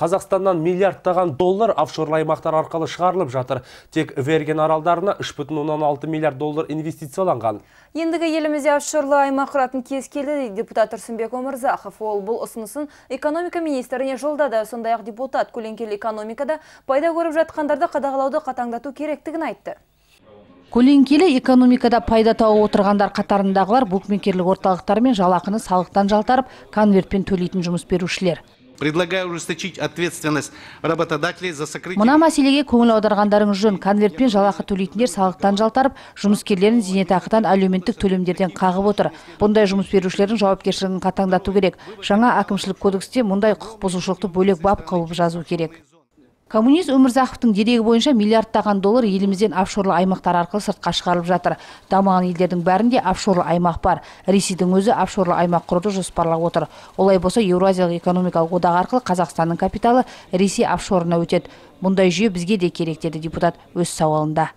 Қазақстаннан миллиардтаған доллар офшорлы аймақтар арқылы шығарылып жатыр. Тек Верген аралдарына 3,16 миллиард доллар инвестицияланған. Ендігі елімізде офшорлы аймақ құратын кез келді депутат Тұрсынбек Омырзақов. Ол бұл ұсынысын экономика министріне жолдады. Сондай-ақ депутат көленкелі экономикада пайда көріп жатқандарды қадағылауды қатаңдату керектігін айтты. Көленкелі экономикада пайда тауы отырғандар қатарындағылар букмекерлік орталықтар мен жалақыны салықтан жалтарып конвертпен төлейтін жұмыс берушілер предлагаю ужесточить ответственность работодателей за сокрытие мына мәселеге көңіл аударғандарыңыз жөн конвертпен жалақы төлейтіндер салықтан жалтарып жұмыскерлерін зейнетақыдан әлеуметтік төлемдерден қағып отыр бұндай жұмыс берушілердің жауапкершілігін қатаңдату керек жаңа әкімшілік кодексте мұндай құқық бұзушылықты бөлек бап қылып жазу керек коммунист өмірзақовтың дерегі бойынша миллиардтаған доллар елімізден офшорлы аймақтар арқылы сыртқа шығарылып жатыр дамыған елдердің бәрінде офшорлы аймақ бар ресейдің өзі офшорлы аймақ құруды жоспарлап отыр олай болса еуразиялық экономикалық одақ арқылы қазақстанның капиталы ресей офшорына өтеді Мұндай жүйе бізге де керек деді депутат өз сауалында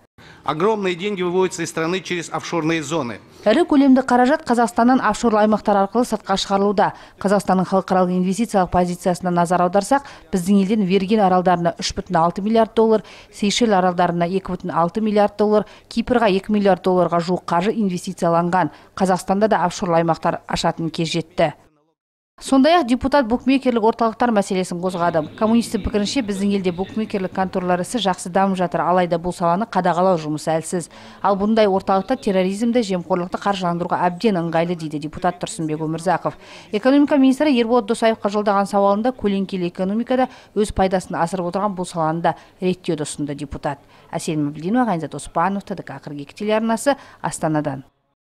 огромные деньги выводятся из страны через офшорные зоны ірі көлемді қаражат Қазақстанның офшор аймақтар арқылы сыртқа шығарылуда қазақстанның халықаралық инвестициялық позициясына назар аударсақ біздің елден верген аралдарына 36 алты миллиард доллар сейшел аралдарына 2,6 бүтін алты миллиард доллар кипрға 2 миллиард долларға жуық қаржы инвестицияланған қазақстанда да офшор аймақтар ашатын кез сондай ақ депутат букмекерлік орталықтар мәселесін қозғады коммунистің пікірінше біздің елде букмекерлік конторлар ісі жақсы дамып жатыр алайда бұл саланы қадағалау жұмысы әлсіз ал бұндай орталықтар терроризмді жемқорлықты қаржыландыруға әбден ыңғайлы дейді депутат тұрсынбек өмірзақов экономика министрі ерболат досаевқа жолдаған сауалында көлеңкелі экономикада өз пайдасын асырып отырған бұл саланы да реттеуді ұсынды депутат әсел мәбілдинова ғайнзат оспанов тдк қырық екі телеарнасы астанадан